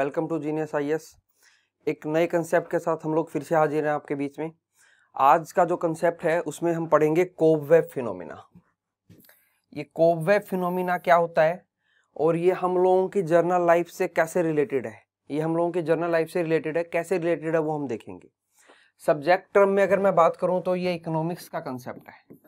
Welcome to genius आई एक नए concept के साथ हम लोग फिर से हाजिर हैं आपके बीच में आज का जो कंसेप्ट है उसमें हम पढ़ेंगे कोबवेब फिनोमिना ये कोबवेब फिनोमिना क्या होता है और ये हम लोगों की जर्नल लाइफ से कैसे रिलेटेड है ये हम लोगों की जर्नल लाइफ से रिलेटेड है कैसे रिलेटेड है वो हम देखेंगे सब्जेक्ट टर्म में अगर मैं बात करूँ तो ये इकोनॉमिक्स का कंसेप्ट है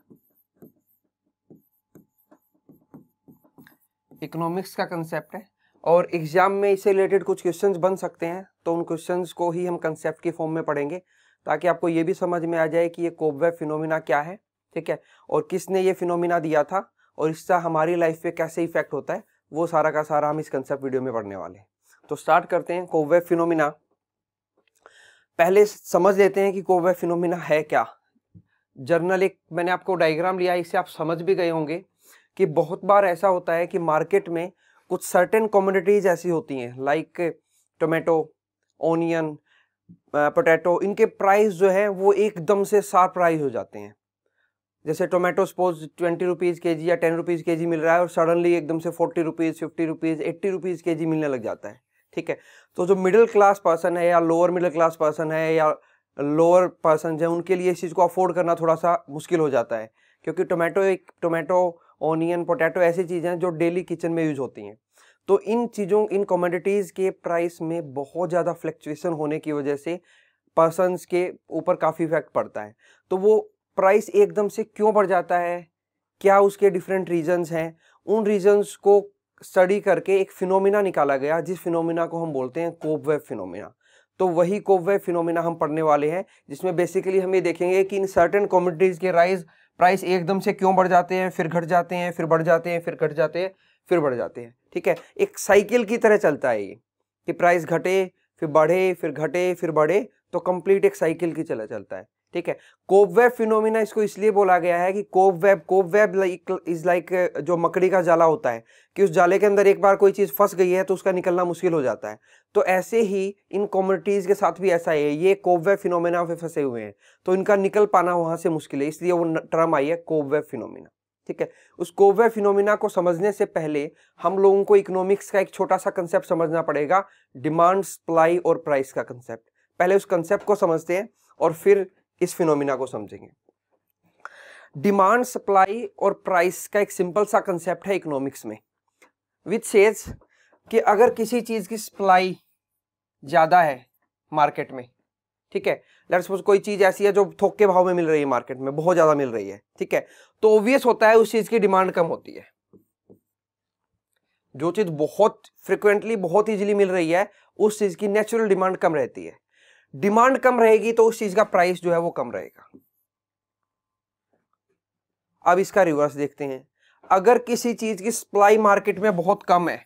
इकोनॉमिक्स का कंसेप्ट है और एग्ज़ाम में इससे रिलेटेड कुछ क्वेश्चंस बन सकते हैं तो उन क्वेश्चंस को ही हम कंसेप्ट के फॉर्म में पढ़ेंगे ताकि आपको ये भी समझ में आ जाए कि ये कोवे फिनोमिना क्या है ठीक है और किसने ये फिनोमिना दिया था और इसका हमारी लाइफ पे कैसे इफेक्ट होता है वो सारा का सारा हम इस कंसेप्ट वीडियो में पढ़ने वाले हैं तो स्टार्ट करते हैं कोवे फिनोमिना पहले समझ लेते हैं कि कोवे फिनोमिना है क्या जर्नल एक मैंने आपको डायग्राम लिया इससे आप समझ भी गए होंगे कि बहुत बार ऐसा होता है कि मार्केट में कुछ सर्टेन कॉमोडिटीज़ ऐसी होती हैं लाइक टोमेटो ओनियन पोटैटो इनके प्राइस जो है वो एकदम से सार प्राइस हो जाते हैं जैसे tomato suppose twenty rupees K जी या टेन रुपीज़ के जी मिल रहा है और सडनली एकदम से forty rupees fifty rupees eighty rupees K G मिलने लग जाता है ठीक है तो जो मिडिल क्लास पर्सन है या लोअर मिडिल क्लास पर्सन है या लोअर पर्सन है उनके लिए इस चीज़ को अफोर्ड करना थोड़ा सा मुश्किल हो जाता है क्योंकि टोमेटो एक टोमेटो ऑनियन पोटैटो ऐसी चीज़ें जो डेली किचन में यूज होती हैं तो इन चीज़ों इन कमोडिटीज़ के प्राइस में बहुत ज़्यादा फ्लक्चुएसन होने की वजह से पर्सनस के ऊपर काफ़ी इफेक्ट पड़ता है तो वो प्राइस एकदम से क्यों बढ़ जाता है क्या उसके डिफरेंट रीजंस हैं उन रीजंस को स्टडी करके एक फिनोमिना निकाला गया जिस फिनोमिना को हम बोलते हैं कोबवेब फिनोमिना तो वही कोबवेब फिनोमिना हम पढ़ने वाले हैं जिसमें बेसिकली हम ये देखेंगे कि इन सर्टेन कॉमोडिटीज़ के राइज़ प्राइस एकदम से क्यों बढ़ जाते हैं फिर घट जाते हैं फिर बढ़ जाते हैं फिर घट जाते हैं फिर बढ़ जाते हैं ठीक है एक साइकिल की तरह चलता है ये कि प्राइस घटे फिर बढ़े फिर घटे फिर बढ़े तो कंप्लीट एक साइकिल की चला चलता है ठीक है कोव वेब फिनोमिना इसको इसलिए बोला गया है कि cobweb web like is like जो मकड़ी का जाला होता है कि उस जाले के अंदर एक बार कोई चीज़ फंस गई है तो उसका निकलना मुश्किल हो जाता है तो ऐसे ही इन कम्युनिटीज़ के साथ भी ऐसा है ये कोब वेब फिनोमिना में फंसे हुए हैं तो इनका निकल पाना वहाँ से मुश्किल है इसलिए वो टर्म आई है कोव वेब फिनोमिना ठीक है उस कोवे फिनोमिना को समझने से पहले हम लोगों को इकोनॉमिक्स का एक छोटा सा कंसेप्ट समझना पड़ेगा डिमांड सप्लाई और प्राइस का कंसेप्ट पहले उस कंसेप्ट को समझते हैं और फिर इस फिनोमिना को समझेंगे डिमांड सप्लाई और प्राइस का एक सिंपल सा कंसेप्ट है इकोनॉमिक्स में विथ सेज कि अगर किसी चीज़ की सप्लाई ज़्यादा है मार्केट में ठीक है लेट्स सपोज कोई चीज़ ऐसी है जो थोक के भाव में मिल रही है मार्केट में बहुत ज़्यादा मिल रही है ठीक है तो ऑब्वियस होता है उस चीज़ की डिमांड कम होती है जो चीज़ बहुत फ्रिक्वेंटली बहुत इजिली मिल रही है उस चीज़ की नेचुरल डिमांड कम रहती है डिमांड कम रहेगी तो उस चीज का प्राइस जो है वो कम रहेगा अब इसका रिवर्स देखते हैं अगर किसी चीज की सप्लाई मार्केट में बहुत कम है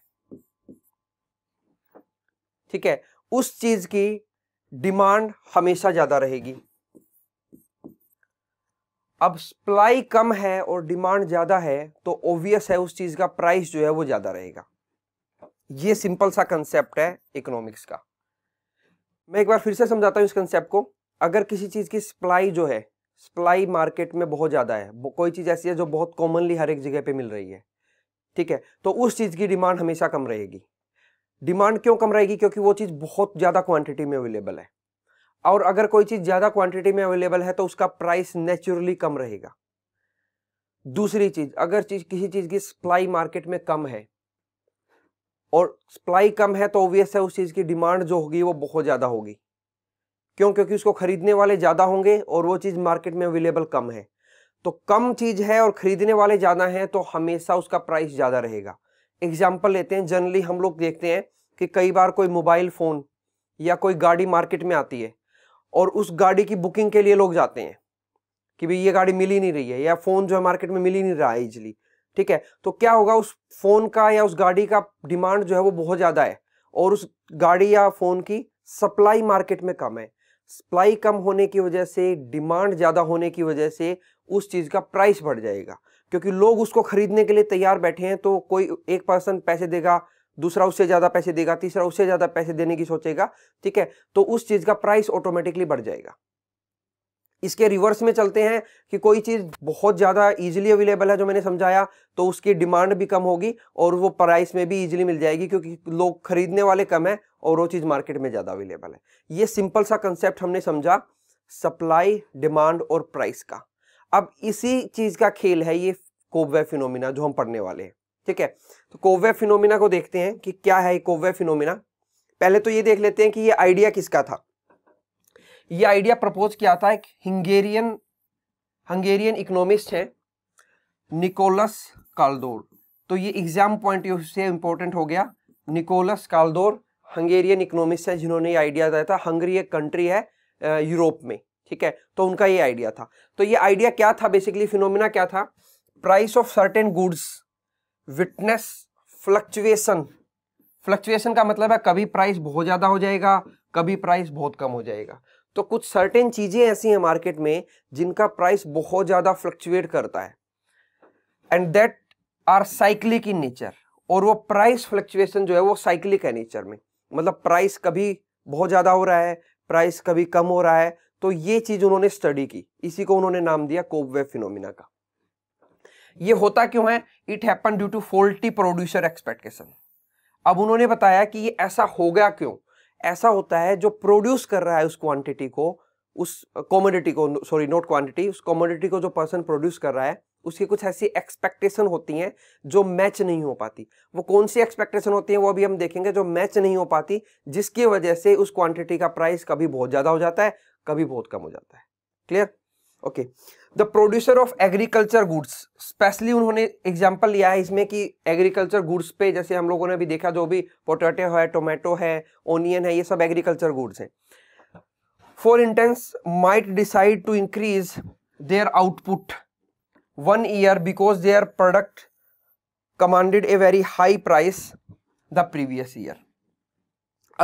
ठीक है उस चीज की डिमांड हमेशा ज्यादा रहेगी अब सप्लाई कम है और डिमांड ज्यादा है तो ओबियस है उस चीज का प्राइस जो है वो ज्यादा रहेगा ये सिंपल सा कंसेप्ट है इकोनॉमिक्स का मैं एक बार फिर से समझाता हूँ इस कंसेप्ट को अगर किसी चीज़ की सप्लाई जो है सप्लाई मार्केट में बहुत ज़्यादा है कोई चीज़ ऐसी है जो बहुत कॉमनली हर एक जगह पे मिल रही है ठीक है तो उस चीज़ की डिमांड हमेशा कम रहेगी डिमांड क्यों कम रहेगी क्योंकि वो चीज़ बहुत ज़्यादा क्वांटिटी में अवेलेबल है और अगर कोई चीज़ ज़्यादा क्वांटिटी में अवेलेबल है तो उसका प्राइस नेचुरली कम रहेगा दूसरी चीज़ अगर चीज़ किसी चीज़ की सप्लाई मार्केट में कम है और सप्लाई कम है तो ऑब्वियस है उस चीज़ की डिमांड जो होगी वो बहुत ज़्यादा होगी क्यों क्योंकि उसको खरीदने वाले ज़्यादा होंगे और वो चीज़ मार्केट में अवेलेबल कम है तो कम चीज़ है और ख़रीदने वाले ज़्यादा हैं तो हमेशा उसका प्राइस ज़्यादा रहेगा एग्जाम्पल लेते हैं जनरली हम लोग देखते हैं कि कई बार कोई मोबाइल फ़ोन या कोई गाड़ी मार्केट में आती है और उस गाड़ी की बुकिंग के लिए लोग जाते हैं कि भाई ये गाड़ी मिल ही नहीं रही है या फ़ोन जो है मार्केट में मिल ही नहीं रहा है इजली ठीक है तो क्या होगा उस फोन का या उस गाड़ी का डिमांड जो है वो बहुत ज़्यादा है और उस गाड़ी या फोन की सप्लाई मार्केट में कम है सप्लाई कम होने की वजह से डिमांड ज़्यादा होने की वजह से उस चीज़ का प्राइस बढ़ जाएगा क्योंकि लोग उसको खरीदने के लिए तैयार बैठे हैं तो कोई एक पर्सन पैसे देगा दूसरा उससे ज़्यादा पैसे देगा तीसरा उससे ज़्यादा पैसे देने की सोचेगा ठीक है तो उस चीज़ का प्राइस ऑटोमेटिकली बढ़ जाएगा इसके रिवर्स में चलते हैं कि कोई चीज़ बहुत ज़्यादा इजीली अवेलेबल है जो मैंने समझाया तो उसकी डिमांड भी कम होगी और वो प्राइस में भी इजीली मिल जाएगी क्योंकि लोग खरीदने वाले कम है और वो चीज़ मार्केट में ज़्यादा अवेलेबल है ये सिंपल सा कंसेप्ट हमने समझा सप्लाई डिमांड और प्राइस का अब इसी चीज़ का खेल है ये कोवे फिनोमिना जो हम पढ़ने वाले हैं ठीक है तो कोवे फिनोमिना को देखते हैं कि क्या है कोवे फिनोमिना पहले तो ये देख लेते हैं कि ये आइडिया किसका था ये आइडिया प्रपोज किया था एक हंगेरियन हंगेरियन इकोनॉमिस्ट है निकोलस कालदोर तो ये एग्जाम पॉइंट ऑफ से इंपॉर्टेंट हो गया निकोलस कालदोर हंगेरियन इकोनॉमिस्ट है जिन्होंने ये आइडिया दिया था हंगरी एक कंट्री है यूरोप में ठीक है तो उनका ये आइडिया था तो ये आइडिया क्या था बेसिकली फिनोमिना क्या था price of certain goods witness fluctuation fluctuation का मतलब है कभी प्राइस बहुत ज़्यादा हो जाएगा कभी प्राइस बहुत कम हो जाएगा तो कुछ सर्टेन चीज़ें ऐसी हैं मार्केट में जिनका प्राइस बहुत ज़्यादा फ्लक्चुएट करता है and that are cyclic in nature और वो प्राइस फ्लक्चुएशन जो है वो साइक्लिक है नेचर में मतलब प्राइस कभी बहुत ज़्यादा हो रहा है प्राइस कभी कम हो रहा है तो ये चीज़ उन्होंने स्टडी की इसी को उन्होंने नाम दिया कोबवे फिनोमिना का ये होता क्यों है it happen due to faulty producer expectation अब उन्होंने बताया कि ये ऐसा हो गया क्यों ऐसा होता है जो प्रोड्यूस कर रहा है उस क्वांटिटी को उस कॉमोडिटी को सॉरी नॉट क्वांटिटी उस कॉमोडिटी को जो पर्सन प्रोड्यूस कर रहा है उसकी कुछ ऐसी एक्सपेक्टेशन होती हैं जो मैच नहीं हो पाती वो कौन सी एक्सपेक्टेशन होती है वो भी हम देखेंगे जो मैच नहीं हो पाती जिसकी वजह से उस क्वांटिटी का प्राइस कभी बहुत ज़्यादा हो जाता है कभी बहुत कम हो जाता है clear okay okay. The producer of agriculture goods specially उन्होंने एग्जाम्पल लिया है इसमें कि एग्रीकल्चर गुड्स पे जैसे हम लोगों ने भी देखा जो भी पोटैटो है टोमेटो है ओनियन है ये सब एग्रीकल्चर गुड्स हैं for instance might decide to increase their output one year because their product commanded a very high price the previous year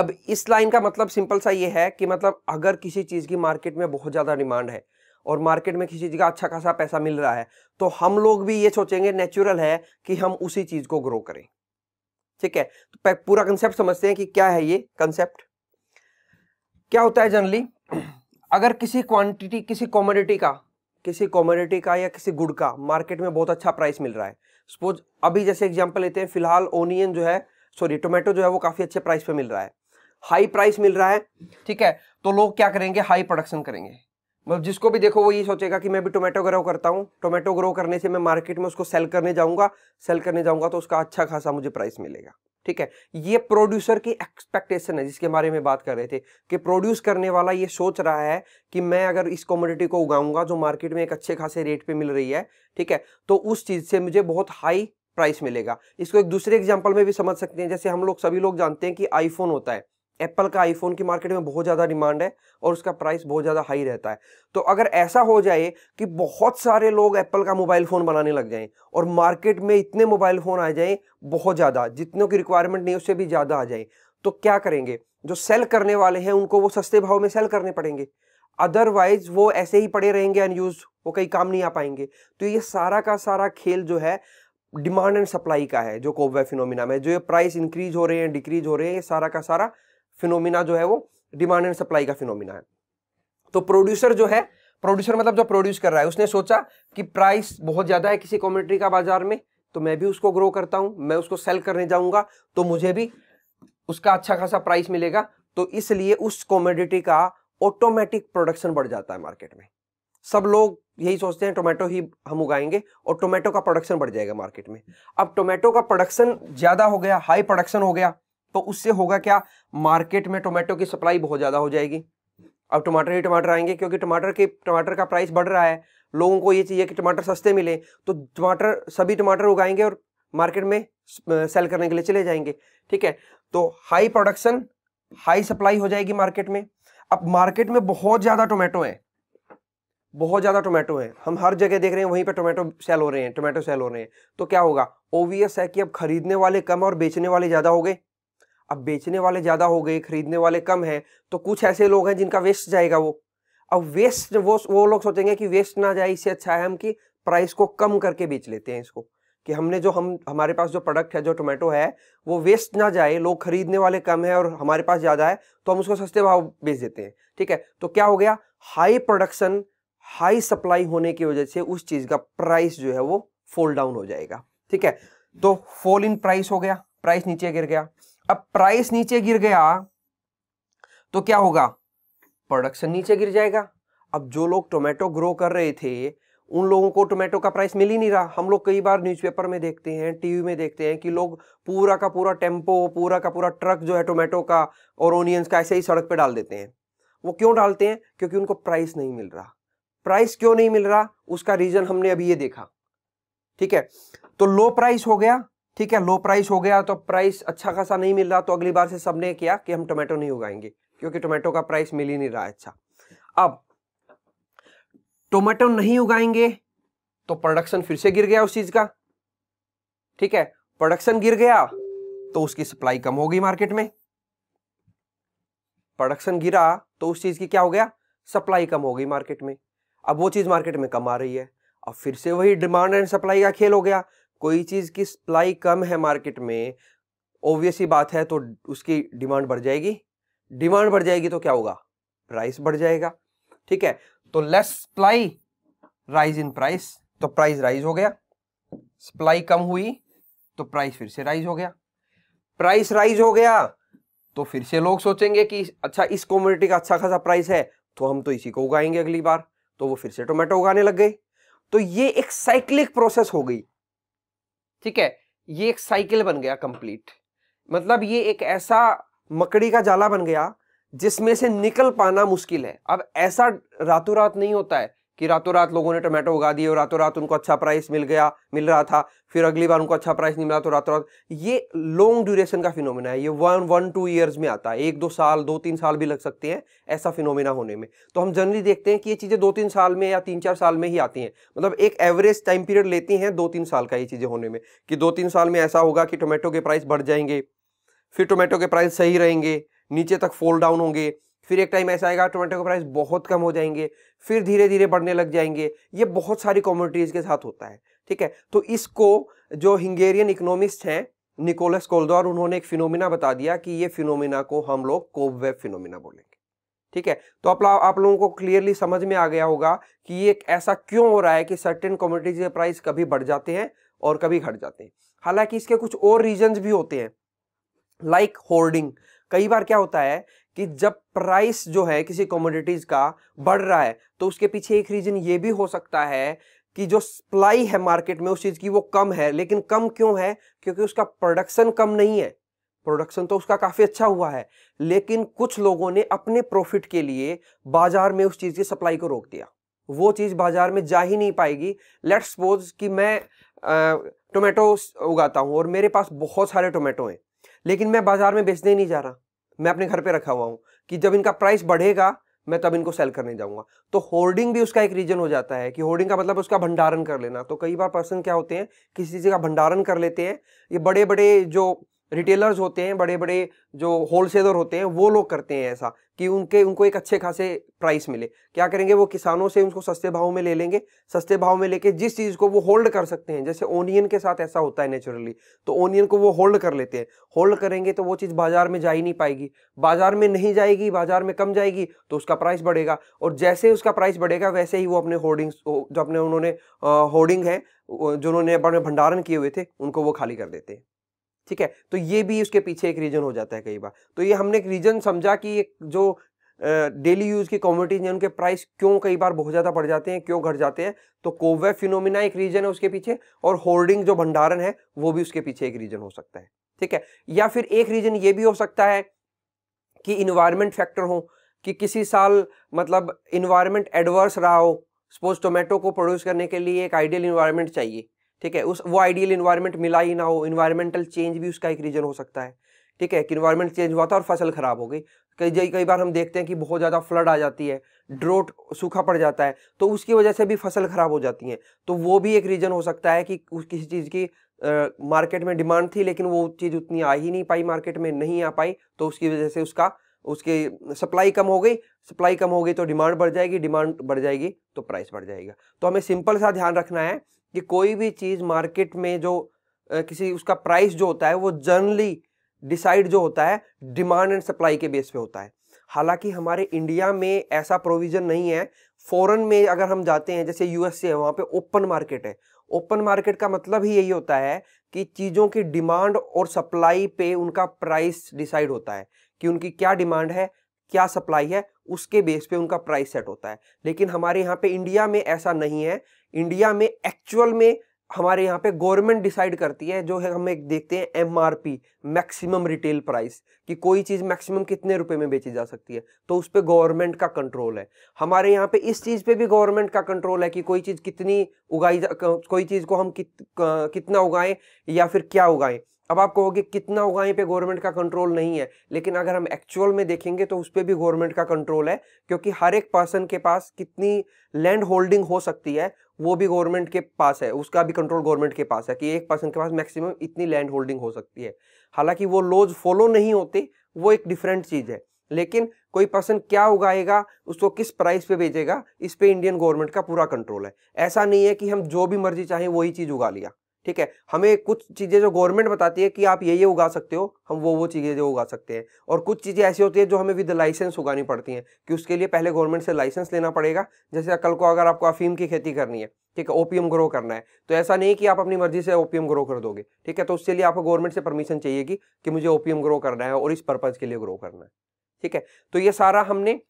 अब इस लाइन का मतलब सिंपल सा ये है कि मतलब अगर किसी चीज़ की मार्केट में बहुत ज़्यादा डिमांड है और मार्केट में किसी चीज़ का अच्छा खासा पैसा मिल रहा है तो हम लोग भी ये सोचेंगे नेचुरल है कि हम उसी चीज़ को ग्रो करें ठीक है तो पूरा कंसेप्ट समझते हैं कि क्या है ये कंसेप्ट क्या होता है जनरली अगर किसी क्वांटिटी किसी कॉमोडिटी का किसी कॉमोडिटी का या किसी गुड़ का मार्केट में बहुत अच्छा प्राइस मिल रहा है सपोज अभी जैसे एग्जाम्पल लेते हैं फिलहाल ओनियन जो है सॉरी टोमेटो जो है वो काफ़ी अच्छे प्राइस पे मिल रहा है हाई प्राइस मिल रहा है ठीक है तो लोग क्या करेंगे हाई प्रोडक्शन करेंगे मतलब जिसको भी देखो वो ये सोचेगा कि मैं भी टोमेटो ग्रो करता हूँ टोमेटो ग्रो करने से मैं मार्केट में उसको सेल करने जाऊँगा सेल करने जाऊँगा तो उसका अच्छा खासा मुझे प्राइस मिलेगा ठीक है ये प्रोड्यूसर की एक्सपेक्टेशन है जिसके बारे में बात कर रहे थे कि प्रोड्यूस करने वाला ये सोच रहा है कि मैं अगर इस कॉमोडिटी को उगाऊंगा जो मार्केट में एक अच्छे खासे रेट पे मिल रही है ठीक है तो उस चीज़ से मुझे बहुत हाई प्राइस मिलेगा इसको एक दूसरे एग्जाम्पल में भी समझ सकते हैं जैसे हम लोग सभी लोग जानते हैं कि आईफोन होता है एप्पल का आईफोन की मार्केट में बहुत ज़्यादा डिमांड है और उसका प्राइस बहुत ज़्यादा हाई रहता है तो अगर ऐसा हो जाए कि बहुत सारे लोग एप्पल का मोबाइल फ़ोन बनाने लग जाएं और मार्केट में इतने मोबाइल फ़ोन आ जाएं बहुत ज़्यादा जितनों की रिक्वायरमेंट नहीं उससे भी ज़्यादा आ जाए तो क्या करेंगे जो सेल करने वाले हैं उनको वो सस्ते भाव में सेल करने पड़ेंगे अदरवाइज वो ऐसे ही पड़े रहेंगे अनयूज वो कहीं काम नहीं आ पाएंगे तो ये सारा का सारा खेल जो है डिमांड एंड सप्लाई का है जो कोवे फिनोमिना में जो ये प्राइस इंक्रीज हो रहे हैं डिक्रीज हो रहे हैं ये सारा का सारा फिनोमिना जो है वो डिमांड एंड सप्लाई का फिनोमिना है तो प्रोड्यूसर जो है प्रोड्यूसर मतलब जो प्रोड्यूस कर रहा है उसने सोचा कि प्राइस बहुत ज़्यादा है किसी कॉमेट्री का बाजार में तो मैं भी उसको ग्रो करता हूं मैं उसको सेल करने जाऊंगा तो मुझे भी उसका अच्छा खासा प्राइस मिलेगा तो इसलिए उस कॉमोडिटी का ऑटोमेटिक प्रोडक्शन बढ़ जाता है मार्केट में सब लोग यही सोचते हैं टोमेटो ही हम उगाएंगे और टोमेटो का प्रोडक्शन बढ़ जाएगा मार्केट में अब टोमेटो का प्रोडक्शन ज़्यादा हो गया हाई प्रोडक्शन हो गया तो उससे होगा क्या मार्केट में टोमेटो की सप्लाई बहुत ज़्यादा हो जाएगी अब टमाटर ही टमाटर आएंगे क्योंकि टमाटर के टमाटर का प्राइस बढ़ रहा है लोगों को ये चाहिए कि टमाटर सस्ते मिले तो टमाटर सभी टमाटर उगाएंगे और मार्केट में सेल करने के लिए चले जाएंगे ठीक है तो हाई प्रोडक्शन हाई सप्लाई हो जाएगी मार्केट में अब मार्केट में बहुत ज़्यादा टोमेटो है बहुत ज़्यादा टोमेटो है हम हर जगह देख रहे हैं वहीं पर टोमेटो सेल हो रहे हैं टोमेटो सेल हो रहे हैं तो क्या होगा ओवियस है कि अब खरीदने वाले कम और बेचने वाले ज़्यादा हो गए अब बेचने वाले ज़्यादा हो गए खरीदने वाले कम हैं तो कुछ ऐसे लोग हैं जिनका वेस्ट जाएगा वो अब वेस्ट वो वो लोग सोचेंगे कि वेस्ट ना जाए इससे अच्छा है हम कि प्राइस को कम करके बेच लेते हैं इसको कि हमने जो हम हमारे पास जो प्रोडक्ट है जो टोमेटो है वो वेस्ट ना जाए लोग खरीदने वाले कम है और हमारे पास ज़्यादा है तो हम उसको सस्ते भाव बेच देते हैं ठीक है तो क्या हो गया हाई प्रोडक्शन हाई सप्लाई होने की वजह से उस चीज़ का प्राइस जो है वो फॉल डाउन हो जाएगा ठीक है तो फॉल इन प्राइस हो गया प्राइस नीचे गिर गया अब प्राइस नीचे गिर गया तो क्या होगा प्रोडक्शन नीचे गिर जाएगा अब जो लोग टोमेटो ग्रो कर रहे थे उन लोगों को टोमेटो का प्राइस मिल ही नहीं रहा हम लोग कई बार न्यूज़पेपर में देखते हैं टीवी में देखते हैं कि लोग पूरा का पूरा टेम्पो पूरा का पूरा ट्रक जो है टोमेटो का और ओनियंस का ऐसे ही सड़क पे डाल देते हैं वो क्यों डालते हैं क्योंकि उनको प्राइस नहीं मिल रहा प्राइस क्यों नहीं मिल रहा उसका रीज़न हमने अभी ये देखा ठीक है तो लो प्राइस हो गया ठीक है लो प्राइस हो गया तो प्राइस अच्छा खासा नहीं मिल रहा तो अगली बार से सबने किया कि हम टोमेटो नहीं उगाएंगे क्योंकि टोमेटो का प्राइस मिल ही नहीं रहा अच्छा अब टोमेटो नहीं उगाएंगे तो प्रोडक्शन फिर से गिर गया उस चीज का ठीक है प्रोडक्शन गिर गया तो उसकी सप्लाई कम होगी मार्केट में प्रोडक्शन गिरा तो उस चीज की क्या हो गया सप्लाई कम हो गई मार्केट में अब वो चीज मार्केट में कम आ रही है अब फिर से वही डिमांड एंड सप्लाई का खेल हो गया कोई चीज़ की सप्लाई कम है मार्केट में ऑब्वियसली बात है तो उसकी डिमांड बढ़ जाएगी डिमांड बढ़ जाएगी तो क्या होगा प्राइस बढ़ जाएगा ठीक है तो less supply rise in price तो प्राइस राइज हो गया सप्लाई कम हुई तो प्राइस फिर से राइज हो गया प्राइस राइज हो गया तो फिर से लोग सोचेंगे कि अच्छा इस कॉम्योडिटी का अच्छा खासा प्राइस है तो हम तो इसी को उगाएंगे अगली बार तो वो फिर से टोमेटो उगाने लग गए तो ये एक साइक्लिक प्रोसेस हो गई ठीक है ये एक साइकिल बन गया कंप्लीट मतलब ये एक ऐसा मकड़ी का जाला बन गया जिसमें से निकल पाना मुश्किल है अब ऐसा रातों रात नहीं होता है कि रातों रात लोगों ने टमाटो उगा दिए और रातों रात उनको अच्छा प्राइस मिल गया मिल रहा था फिर अगली बार उनको अच्छा प्राइस नहीं मिला तो रातों रात ये लॉन्ग ड्यूरेशन का फिनोमिना है ये वन वन टू ईयर्स में आता है एक दो साल दो तीन साल भी लग सकते हैं ऐसा फिनोमिना होने में तो हम जनरली देखते हैं कि ये चीज़ें दो तीन साल में या तीन चार साल में ही आती हैं मतलब एक एवरेज टाइम पीरियड लेती हैं दो तीन साल का ये चीज़ें होने में कि दो तीन साल में ऐसा होगा कि टोमेटो के प्राइस बढ़ जाएंगे फिर टोमेटो के प्राइस सही रहेंगे नीचे तक फोल्ड डाउन होंगे फिर एक टाइम ऐसा आएगा टोमेटो के प्राइस बहुत कम हो जाएंगे फिर धीरे धीरे बढ़ने लग जाएंगे ये बहुत सारी कॉमोडिटीज़ के साथ होता है ठीक है तो इसको जो हिंगेरियन इकोनॉमिस्ट हैं निकोलस कोल्दौर उन्होंने एक फिनोमिना बता दिया कि ये फिनोमिना को हम लोग कोब फिनोमिना बोलेंगे ठीक है तो आप आप लोगों को क्लियरली समझ में आ गया होगा कि ये ऐसा क्यों हो रहा है कि सर्टेन कॉमोडिटीज के प्राइस कभी बढ़ जाते हैं और कभी घट जाते हैं हालांकि इसके कुछ और रीजन भी होते हैं लाइक होर्डिंग कई बार क्या होता है कि जब प्राइस जो है किसी कॉमोडिटीज का बढ़ रहा है तो उसके पीछे एक रीजन ये भी हो सकता है कि जो सप्लाई है मार्केट में उस चीज की वो कम है लेकिन कम क्यों है क्योंकि उसका प्रोडक्शन कम नहीं है प्रोडक्शन तो उसका काफी अच्छा हुआ है लेकिन कुछ लोगों ने अपने प्रॉफिट के लिए बाजार में उस चीज की सप्लाई को रोक दिया वो चीज बाजार में जा ही नहीं पाएगी लेट्स सपोज कि मैं टोमेटो उगाता हूँ और मेरे पास बहुत सारे टोमेटो हैं लेकिन मैं बाजार में बेचने नहीं जा रहा मैं अपने घर पे रखा हुआ हूँ कि जब इनका प्राइस बढ़ेगा मैं तब इनको सेल करने जाऊंगा तो होर्डिंग भी उसका एक रीजन हो जाता है कि होर्डिंग का मतलब उसका भंडारण कर लेना तो कई बार पर्सन क्या होते हैं किसी चीज़ का भंडारण कर लेते हैं ये बड़े बड़े जो रिटेलर्स होते हैं बड़े बड़े जो होलसेलर होते हैं वो लोग करते हैं ऐसा कि उनके उनको एक अच्छे खासे प्राइस मिले क्या करेंगे वो किसानों से उनको सस्ते भाव में ले लेंगे सस्ते भाव में लेके जिस चीज़ को वो होल्ड कर सकते हैं जैसे ओनियन के साथ ऐसा होता है नेचुरली तो ओनियन को वो होल्ड कर लेते हैं होल्ड करेंगे तो वो चीज़ बाजार में जा ही नहीं पाएगी बाजार में नहीं जाएगी बाजार में कम जाएगी तो उसका प्राइस बढ़ेगा और जैसे उसका प्राइस बढ़ेगा वैसे ही वो अपने होर्डिंग्स जो अपने उन्होंने होर्डिंग है जो उन्होंने अपने भंडारण किए हुए थे उनको वो खाली कर देते हैं ठीक है तो ये भी उसके पीछे एक रीजन हो जाता है कई बार तो ये हमने एक रीजन समझा कि जो डेली यूज की कॉमोडिटीज हैं उनके प्राइस क्यों कई बार बहुत ज़्यादा बढ़ जाते हैं क्यों घट जाते हैं तो कोवे फिनोमिना एक रीजन है उसके पीछे और होर्डिंग जो भंडारण है वो भी उसके पीछे एक रीजन हो सकता है ठीक है या फिर एक रीजन ये भी हो सकता है कि इन्वायरमेंट फैक्टर हो कि किसी साल मतलब इन्वायरमेंट एडवर्स रहा हो सपोज टोमेटो को प्रोड्यूस करने के लिए एक आइडियल इन्वायरमेंट चाहिए ठीक है उस वो आइडियल इन्वायरमेंट मिला ही ना हो इन्वायरमेंटल चेंज भी उसका एक रीज़न हो सकता है ठीक है कि इन्वायरमेंट चेंज हुआ था और फसल ख़राब हो गई कई कई बार हम देखते हैं कि बहुत ज़्यादा फ्लड आ जाती है ड्रोट सूखा पड़ जाता है तो उसकी वजह से भी फसल ख़राब हो जाती है तो वो भी एक रीज़न हो सकता है कि किसी चीज़ की मार्केट में डिमांड थी लेकिन वो चीज़ उतनी आ ही नहीं पाई मार्केट में नहीं आ पाई तो उसकी वजह से उसका उसकी सप्लाई कम हो गई सप्लाई कम हो गई तो डिमांड बढ़ जाएगी डिमांड बढ़ जाएगी तो प्राइस बढ़ जाएगा तो हमें सिंपल सा ध्यान रखना है कि कोई भी चीज़ मार्केट में जो किसी उसका प्राइस जो होता है वो जर्नली डिसाइड जो होता है डिमांड एंड सप्लाई के बेस पे होता है हालांकि हमारे इंडिया में ऐसा प्रोविज़न नहीं है फ़ॉरन में अगर हम जाते हैं जैसे यूएसए है वहाँ पे ओपन मार्केट है ओपन मार्केट का मतलब ही यही होता है कि चीज़ों की डिमांड और सप्लाई पे उनका प्राइस डिसाइड होता है कि उनकी क्या डिमांड है क्या सप्लाई है उसके बेस पे उनका प्राइस सेट होता है लेकिन हमारे यहाँ पे इंडिया में ऐसा नहीं है इंडिया में एक्चुअल में हमारे यहाँ पे गवर्नमेंट डिसाइड करती है जो है हम एक देखते हैं M R P maximum retail price कि कोई चीज़ मैक्सिमम कितने रुपए में बेची जा सकती है तो उस पर गवर्नमेंट का कंट्रोल है हमारे यहाँ पे इस चीज़ पे भी गवर्नमेंट का कंट्रोल है कि कोई चीज़ कितनी उगाई जा कोई चीज़ को हम कित, कितना उगाएं या फिर क्या उगाएं अब आप कहोगे कितना होगा यहीं पे गवर्नमेंट का कंट्रोल नहीं है लेकिन अगर हम एक्चुअल में देखेंगे तो उस पर भी गवर्नमेंट का कंट्रोल है क्योंकि हर एक पर्सन के पास कितनी लैंड होल्डिंग हो सकती है वो भी गवर्नमेंट के पास है उसका भी कंट्रोल गवर्नमेंट के पास है कि एक पर्सन के पास मैक्सिमम इतनी लैंड होल्डिंग हो सकती है हालांकि वो लॉज फॉलो नहीं होते वो एक डिफरेंट चीज़ है लेकिन कोई पर्सन क्या उगाएगा उसको किस प्राइस पे बेचेगा इस पे इंडियन गवर्नमेंट का पूरा कंट्रोल है ऐसा नहीं है कि हम जो भी मर्जी चाहें वही चीज़ उगा लिया ठीक है हमें कुछ चीज़ें जो गवर्नमेंट बताती है कि आप ये ये उगा सकते हो हम वो वो चीज़ें जो उगा सकते हैं और कुछ चीज़ें ऐसी होती है जो हमें विद लाइसेंस उगानी पड़ती हैं कि उसके लिए पहले गवर्नमेंट से लाइसेंस लेना पड़ेगा जैसे कल को अगर आपको अफीम की खेती करनी है ठीक है ओपीएम ग्रो करना है तो ऐसा नहीं कि आप अपनी मर्जी से ओपीएम ग्रो कर दोगे ठीक है तो उसके लिए आपको गवर्नमेंट से परमिशन चाहिएगी कि मुझे ओपीएम ग्रो करना है और इस पर्पज़ के लिए ग्रो करना है ठीक है तो ये सारा हमने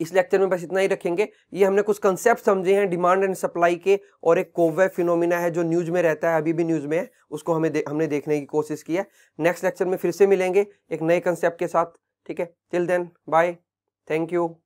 इस लेक्चर में बस इतना ही रखेंगे ये हमने कुछ कंसेप्ट समझे हैं डिमांड एंड सप्लाई के और एक कोवे फिनोमिना है जो न्यूज में रहता है अभी भी न्यूज में है उसको हमें दे, हमने देखने की कोशिश की है नेक्स्ट लेक्चर में फिर से मिलेंगे एक नए कंसेप्ट के साथ ठीक है till then bye thank you